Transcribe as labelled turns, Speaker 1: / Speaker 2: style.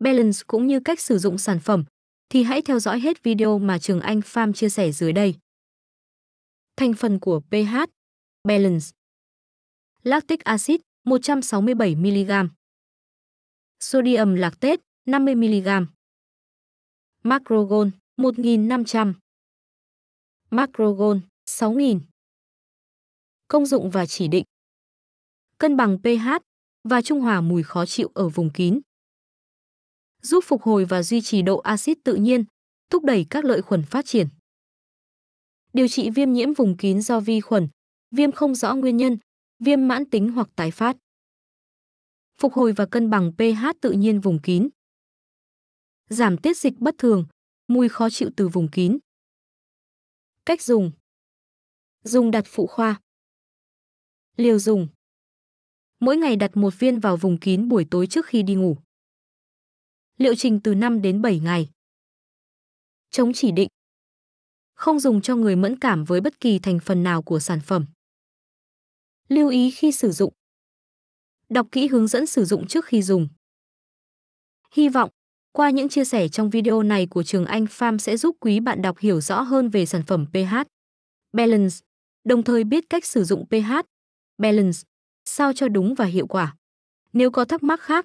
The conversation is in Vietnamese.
Speaker 1: balance cũng như cách sử dụng sản phẩm, thì hãy theo dõi hết video mà Trường Anh Farm chia sẻ dưới đây.
Speaker 2: Thành phần của pH Balance Lactic acid 167mg Sodium lactate 50mg Macrogon 1500 Macrogon 6000 Công dụng và chỉ định Cân bằng pH và trung hòa mùi khó chịu ở vùng kín giúp phục hồi và duy trì độ axit tự nhiên, thúc đẩy các lợi khuẩn phát triển. Điều trị viêm nhiễm vùng kín do vi khuẩn, viêm không rõ nguyên nhân, viêm mãn tính hoặc tái phát. Phục hồi và cân bằng pH tự nhiên vùng kín. Giảm tiết dịch bất thường, mùi khó chịu từ vùng kín. Cách dùng. Dùng đặt phụ khoa. Liều dùng. Mỗi ngày đặt một viên vào vùng kín buổi tối trước khi đi ngủ liệu trình từ 5 đến 7 ngày. Chống chỉ định Không dùng cho người mẫn cảm với bất kỳ thành phần nào của sản phẩm. Lưu ý khi sử dụng Đọc
Speaker 1: kỹ hướng dẫn sử dụng trước khi dùng. Hy vọng, qua những chia sẻ trong video này của Trường Anh Farm sẽ giúp quý bạn đọc hiểu rõ hơn về sản phẩm pH, Balance, đồng thời biết cách sử dụng pH, Balance, sao cho đúng và hiệu quả. Nếu có thắc mắc khác,